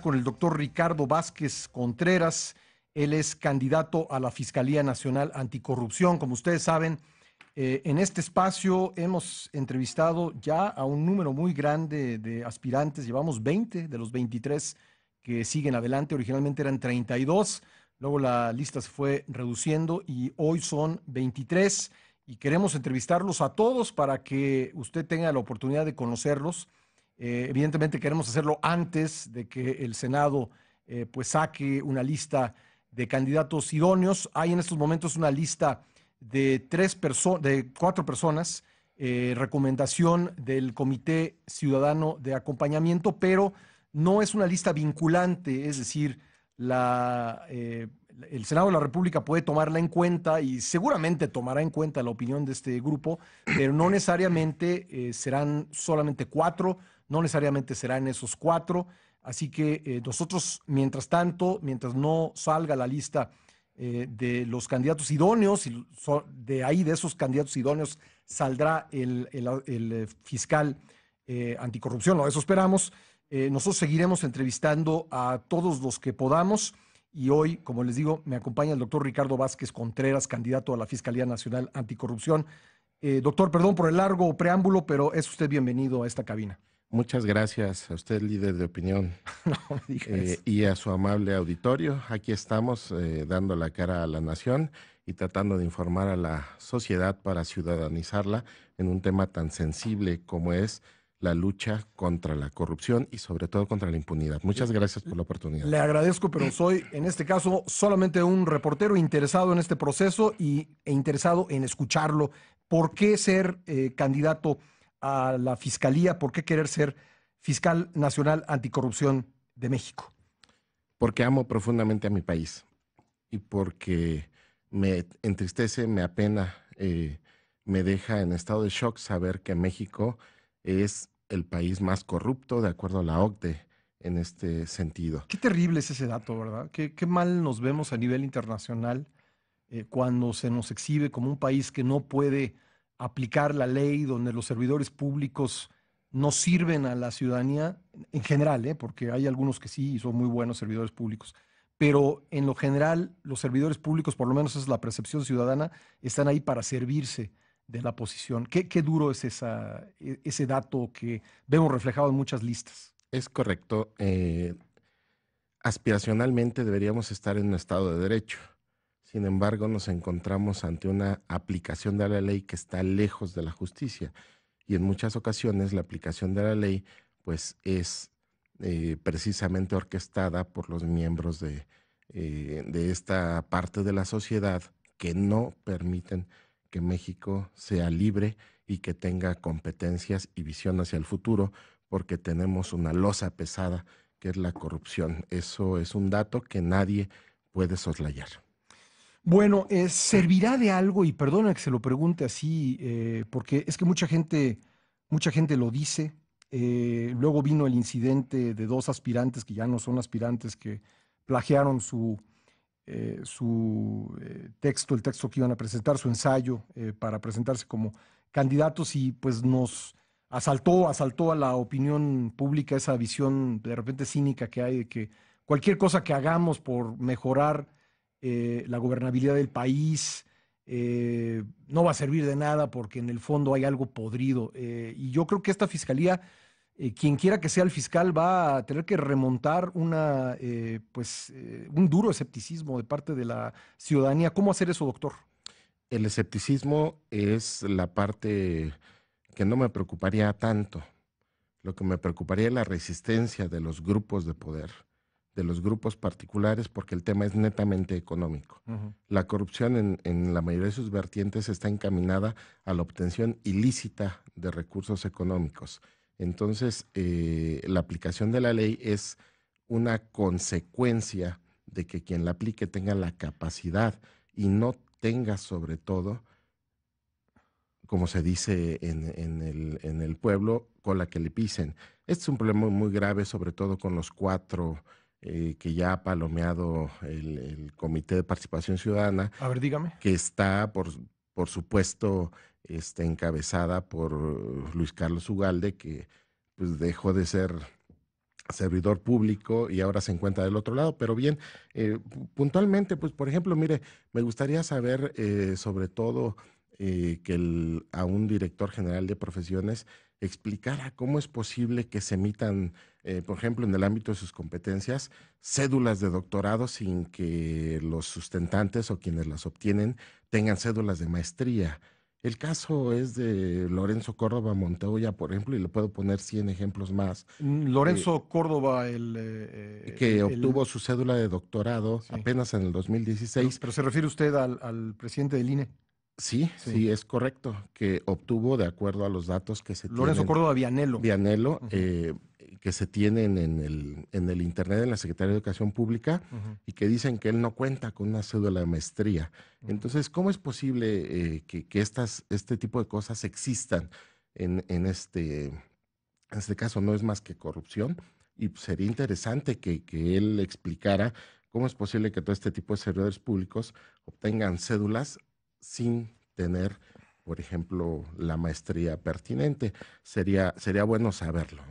con el doctor Ricardo Vázquez Contreras. Él es candidato a la Fiscalía Nacional Anticorrupción. Como ustedes saben, eh, en este espacio hemos entrevistado ya a un número muy grande de aspirantes. Llevamos 20 de los 23 que siguen adelante. Originalmente eran 32. Luego la lista se fue reduciendo y hoy son 23 y queremos entrevistarlos a todos para que usted tenga la oportunidad de conocerlos eh, evidentemente queremos hacerlo antes de que el Senado eh, pues saque una lista de candidatos idóneos. Hay en estos momentos una lista de, tres de cuatro personas, eh, recomendación del Comité Ciudadano de Acompañamiento, pero no es una lista vinculante, es decir, la, el Senado de la República puede tomarla en cuenta y seguramente tomará en cuenta la opinión de este grupo, pero no necesariamente serán solamente cuatro no necesariamente serán esos cuatro. Así que eh, nosotros, mientras tanto, mientras no salga la lista eh, de los candidatos idóneos, y de ahí de esos candidatos idóneos saldrá el, eh, fiscal anticorrupción, no, eso esperamos. nosotros seguiremos entrevistando a todos los que podamos. Y hoy, como les digo, me acompaña el doctor Ricardo Vázquez Contreras, candidato a la Fiscalía Nacional Anticorrupción. doctor, perdón por el largo preámbulo, pero es usted bienvenido a esta cabina. Muchas gracias a usted, líder de opinión, eh, y a su amable auditorio. Aquí estamos eh, dando la cara a la nación y tratando de informar a la sociedad para ciudadanizarla en un tema tan sensible como es la lucha contra la corrupción y sobre todo contra la impunidad. Muchas gracias por la oportunidad. Le agradezco, pero soy en este caso solamente un reportero interesado en este proceso y, e interesado en escucharlo. ¿Por qué ser eh, candidato? a la fiscalía por qué querer ser fiscal nacional anticorrupción de México? Porque amo profundamente a mi país y porque me entristece, me apena, eh, me deja en estado de shock saber que México es el país más corrupto de acuerdo a la OCDE en este sentido. Qué terrible es ese dato, ¿verdad? Qué, mal nos vemos a nivel internacional eh, cuando se nos exhibe como un país que no puede aplicar la ley, donde los servidores públicos no sirven a la ciudadanía en general, ¿eh? porque hay algunos que sí y son muy buenos servidores públicos, pero en lo general los servidores públicos, por lo menos es la percepción ciudadana, están ahí para servirse de la posición. Qué, duro es e, ese dato que vemos reflejado en muchas listas. Es correcto. Eh, aspiracionalmente deberíamos estar en un Estado de Derecho sin embargo, nos encontramos ante una aplicación de la ley que está lejos de la justicia y en muchas ocasiones la aplicación de la ley pues es eh, precisamente orquestada por los miembros de, eh, de esta parte de la sociedad que no permiten que México sea libre y que tenga competencias y visión hacia el futuro, porque tenemos una losa pesada que es la corrupción. Eso es un dato que nadie puede soslayar. Bueno, eh, ¿servirá de algo? Y perdona que se lo pregunte así, eh, porque es que mucha gente, mucha gente lo dice. Eh, luego vino el incidente de dos aspirantes que ya no son aspirantes, que plagiaron su, su texto, el texto que iban a presentar, su ensayo, para presentarse como candidatos y pues nos asaltó, asaltó a la opinión pública esa visión de repente cínica que hay de que cualquier cosa que hagamos por mejorar eh, la gobernabilidad del país. Eh, no va a servir de nada porque en el fondo hay algo podrido. Eh, y yo creo que esta fiscalía, quien quiera que sea el fiscal, va a tener que remontar una, pues, un duro escepticismo de parte de la ciudadanía. ¿Cómo hacer eso, doctor? El escepticismo es la parte que no me preocuparía tanto. Lo que me preocuparía es la resistencia de los grupos de poder de los grupos particulares porque el tema es netamente económico. La corrupción en, la mayoría de sus vertientes está encaminada a la obtención ilícita de recursos económicos. Entonces, eh, la aplicación de la ley es una consecuencia de que quien la aplique tenga la capacidad y no tenga sobre todo, como se dice en, el, en el pueblo, con la que le pisen. Este es un problema muy grave, sobre todo con los cuatro eh, que ya ha palomeado el, Comité de Participación Ciudadana. A ver, dígame. Que está, por, por supuesto, este, encabezada por uh, Luis Carlos Ugalde, que pues, dejó de ser servidor público y ahora se encuentra del otro lado. Pero bien, eh, puntualmente, pues por ejemplo, mire, me gustaría saber eh, sobre todo que a un director general de profesiones explicara cómo es posible que se emitan, eh, por ejemplo, en el ámbito de sus competencias, cédulas de doctorado sin que los sustentantes o quienes las obtienen tengan cédulas de maestría. El caso es de Lorenzo Córdoba Montoya, por ejemplo, y le puedo poner 100 ejemplos más. Mm, eh, Lorenzo Córdoba, el... Eh, que obtuvo su cédula de doctorado apenas en el 2016. Pero, se refiere usted al presidente del INE. Sí, sí, es correcto, que obtuvo de acuerdo a los datos que se Lorenzo tienen. Córdoba Vianelo. Vianelo, eh, que se tienen en el, en el Internet, en la Secretaría de Educación Pública, y que dicen que él no cuenta con una cédula de maestría. Entonces, ¿cómo es posible eh, que, estas, este tipo de cosas existan en, en, este, en este caso? No es más que corrupción, y sería interesante que, que él explicara ¿Cómo es posible que todo este tipo de servidores públicos obtengan cédulas sin tener, por ejemplo, la maestría pertinente. Sería, bueno saberlo.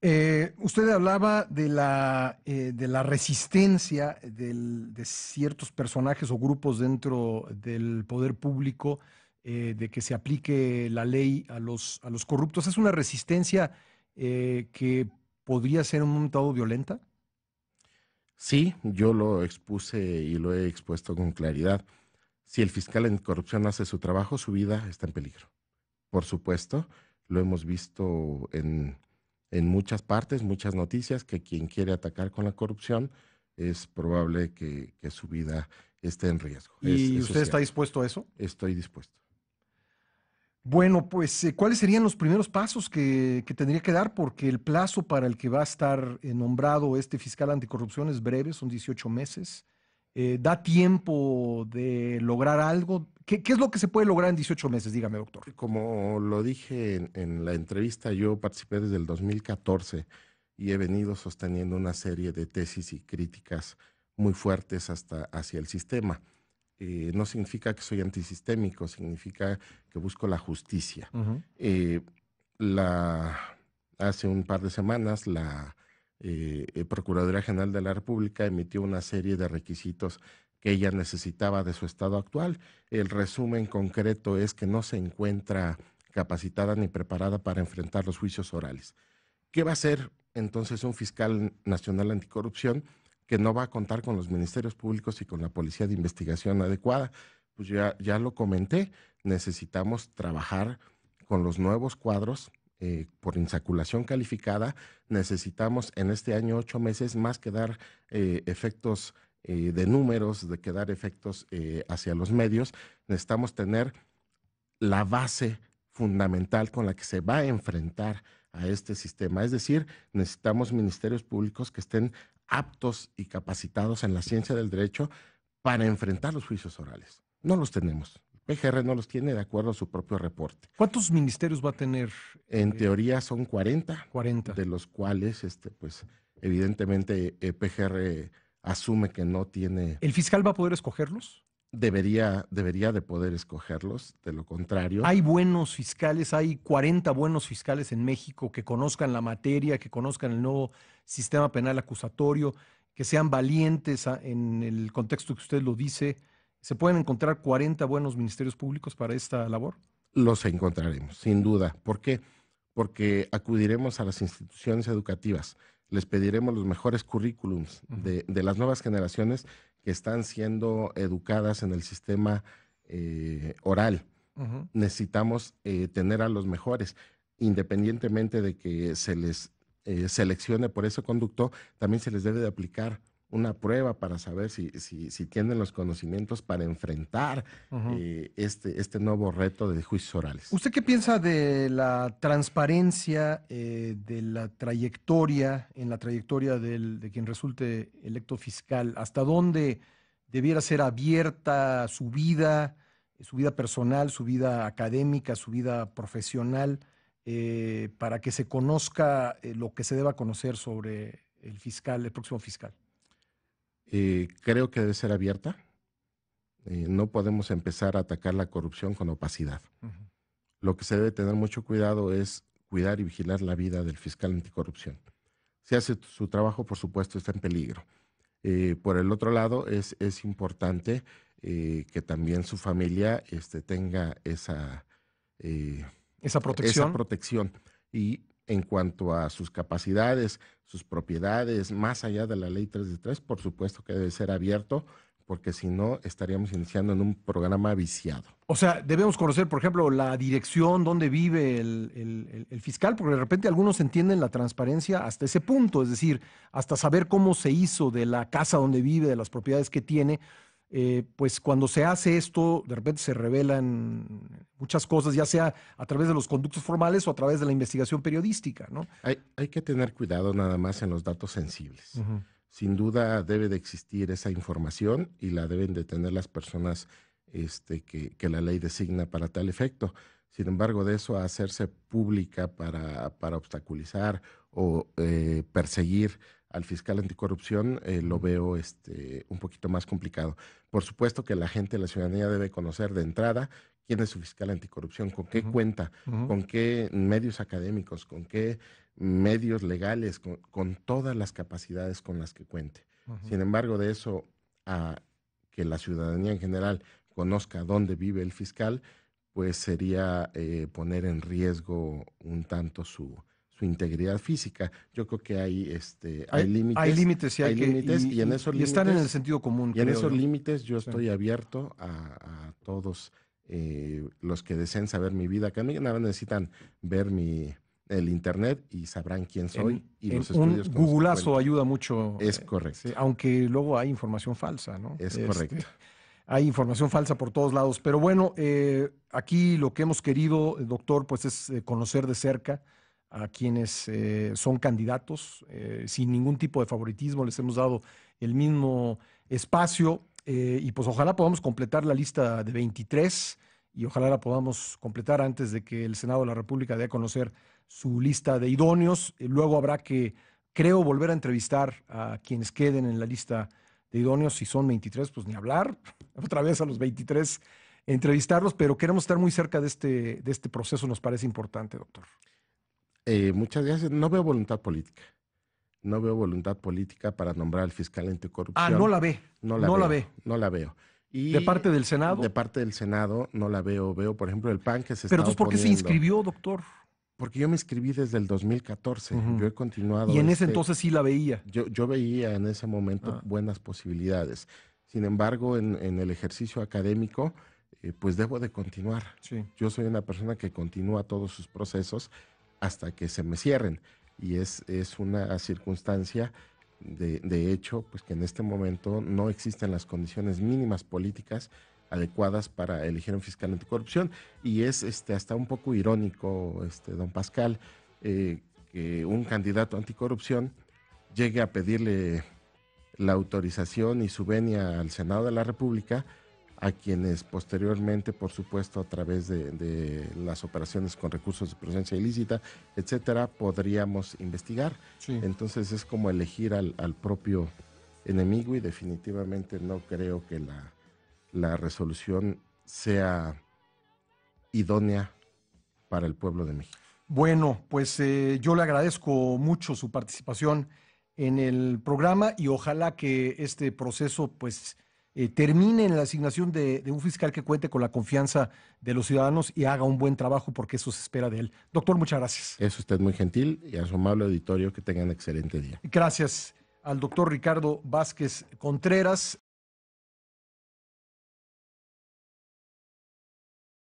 Eh, usted hablaba de la, eh, resistencia de ciertos personajes o grupos dentro del poder público eh, de que se aplique la ley a los, a los corruptos. ¿Es una resistencia que podría ser un momento violenta? Sí, yo lo expuse y lo he expuesto con claridad si el fiscal en corrupción hace su trabajo, su vida está en peligro. Por supuesto, lo hemos visto en, muchas partes, muchas noticias, que quien quiere atacar con la corrupción es probable que, su vida esté en riesgo. ¿Y usted está dispuesto a eso? Estoy dispuesto. Bueno, pues, eh, ¿cuáles serían los primeros pasos que, que, tendría que dar? Porque el plazo para el que va a estar eh, nombrado este fiscal anticorrupción es breve, son 18 meses. Eh, ¿Da tiempo de lograr algo? ¿Qué, es lo que se puede lograr en 18 meses? Dígame, doctor. Como lo dije en, la entrevista, yo participé desde el 2014 y he venido sosteniendo una serie de tesis y críticas muy fuertes hasta hacia el sistema. Eh, no significa que soy antisistémico, significa que busco la justicia. Eh, hace un par de semanas la eh, eh, Procuraduría General de la República emitió una serie de requisitos que ella necesitaba de su estado actual. El resumen concreto es que no se encuentra capacitada ni preparada para enfrentar los juicios orales. ¿Qué va a hacer entonces un fiscal nacional anticorrupción que no va a contar con los ministerios públicos y con la policía de investigación adecuada? Pues ya lo comenté, necesitamos trabajar con los nuevos cuadros eh, por insaculación calificada, necesitamos en este año ocho meses más que dar eh, efectos eh, de números, de que dar efectos hacia los medios, necesitamos tener la base fundamental con la que se va a enfrentar a este sistema. Es decir, necesitamos ministerios públicos que estén aptos y capacitados en la ciencia del derecho para enfrentar los juicios orales. No los tenemos. PGR no los tiene de acuerdo a su propio reporte. ¿Cuántos ministerios va a tener? En teoría son 40. 40. De los cuales, este, pues, evidentemente eh, PGR asume que no tiene. ¿El fiscal va a poder escogerlos? Debería, debería de poder escogerlos, de lo contrario. Hay buenos fiscales, hay 40 buenos fiscales en México que conozcan la materia, que conozcan el nuevo sistema penal acusatorio, que sean valientes en el contexto que usted lo dice ¿Se pueden encontrar 40 buenos ministerios públicos para esta labor? Los encontraremos, sin duda. ¿Por qué? Porque acudiremos a las instituciones educativas, les pediremos los mejores currículums de, las nuevas generaciones que están siendo educadas en el sistema eh, oral. Necesitamos eh, tener a los mejores, independientemente de que se les eh, seleccione por ese conducto, también se les debe de aplicar una prueba para saber si, tienen los conocimientos para enfrentar eh, este, este nuevo reto de juicios orales. ¿Usted qué piensa de la transparencia, eh, de la trayectoria, en la trayectoria de quien resulte electo fiscal? ¿Hasta dónde debiera ser abierta su vida, su vida personal, su vida académica, su vida profesional, eh, para que se conozca lo que se deba conocer sobre el fiscal, el próximo fiscal? Eh, creo que debe ser abierta. Eh, no podemos empezar a atacar la corrupción con opacidad. Lo que se debe tener mucho cuidado es cuidar y vigilar la vida del fiscal anticorrupción. Si hace su trabajo, por supuesto, está en peligro. Eh, por el otro lado, es, es importante que también su familia este, tenga esa, esa protección. Esa protección. Y en cuanto a sus capacidades, sus propiedades, más allá de la ley 3 de 3, por supuesto que debe ser abierto, porque si no estaríamos iniciando en un programa viciado. O sea, debemos conocer, por ejemplo, la dirección, donde vive el, fiscal, porque de repente algunos entienden la transparencia hasta ese punto, es decir, hasta saber cómo se hizo de la casa donde vive, de las propiedades que tiene. Eh, pues cuando se hace esto, de repente se revelan muchas cosas, ya sea a través de los conductos formales o a través de la investigación periodística. ¿no? Hay, que tener cuidado nada más en los datos sensibles. Sin duda debe de existir esa información y la deben de tener las personas este, que, la ley designa para tal efecto. Sin embargo, de eso hacerse pública para, obstaculizar o eh, perseguir al fiscal anticorrupción eh, lo veo este, un poquito más complicado. Por supuesto que la gente, la ciudadanía debe conocer de entrada quién es su fiscal anticorrupción, con qué cuenta, con qué medios académicos, con qué medios legales, con, todas las capacidades con las que cuente. Sin embargo, de eso a que la ciudadanía en general conozca dónde vive el fiscal, pues sería eh, poner en riesgo un tanto su, su integridad física. Yo creo que hay este hay, límites. Hay límites, y, hay límites y, en están en el sentido común. Y en esos límites yo estoy abierto a, todos eh, los que deseen saber mi vida que Nada más necesitan ver mi el internet y sabrán quién soy y los estudios. Un googleazo ayuda mucho. Es eh, correcto. aunque luego hay información falsa, ¿no? Es este, correcto. Hay información falsa por todos lados. Pero bueno, eh, aquí lo que hemos querido, doctor, pues es conocer de cerca a quienes eh, son candidatos, eh, sin ningún tipo de favoritismo, les hemos dado el mismo espacio eh, y pues ojalá podamos completar la lista de 23 y ojalá la podamos completar antes de que el Senado de la República dé a conocer su lista de idóneos. Luego habrá que, creo, volver a entrevistar a quienes queden en la lista de idóneos. Si son 23, pues ni hablar. Otra vez a los 23 entrevistarlos, pero queremos estar muy cerca de este, de este proceso, nos parece importante, doctor. Eh, muchas gracias no veo voluntad política. No veo voluntad política para nombrar al fiscal anticorrupción. Ah, no la ve. No la, veo, ve. No la veo. Y ¿De parte del Senado? De parte del Senado no la veo. Veo, por ejemplo, el PAN que se Pero entonces, ¿por qué se inscribió, doctor? Porque yo me inscribí desde el 2014. Yo he continuado. Y en ese este entonces sí la veía. Yo, yo veía en ese momento ah. buenas posibilidades. Sin embargo, en, en el ejercicio académico, eh, pues debo de continuar. Yo soy una persona que continúa todos sus procesos hasta que se me cierren. Y es, una circunstancia de, de, hecho, pues que en este momento no existen las condiciones mínimas políticas adecuadas para elegir un fiscal anticorrupción. Y es este, hasta un poco irónico, este, don Pascal, eh, que un candidato anticorrupción llegue a pedirle la autorización y su venia al Senado de la República a quienes posteriormente, por supuesto, a través de, las operaciones con recursos de presencia ilícita, etcétera, podríamos investigar. Entonces es como elegir al, propio enemigo y definitivamente no creo que la, resolución sea idónea para el pueblo de México. Bueno, pues eh, yo le agradezco mucho su participación en el programa y ojalá que este proceso, pues, eh, termine en la asignación de, un fiscal que cuente con la confianza de los ciudadanos y haga un buen trabajo, porque eso se espera de él. Doctor, muchas gracias. Es usted muy gentil y a su amable auditorio que tengan excelente día. Gracias al doctor Ricardo Vázquez Contreras.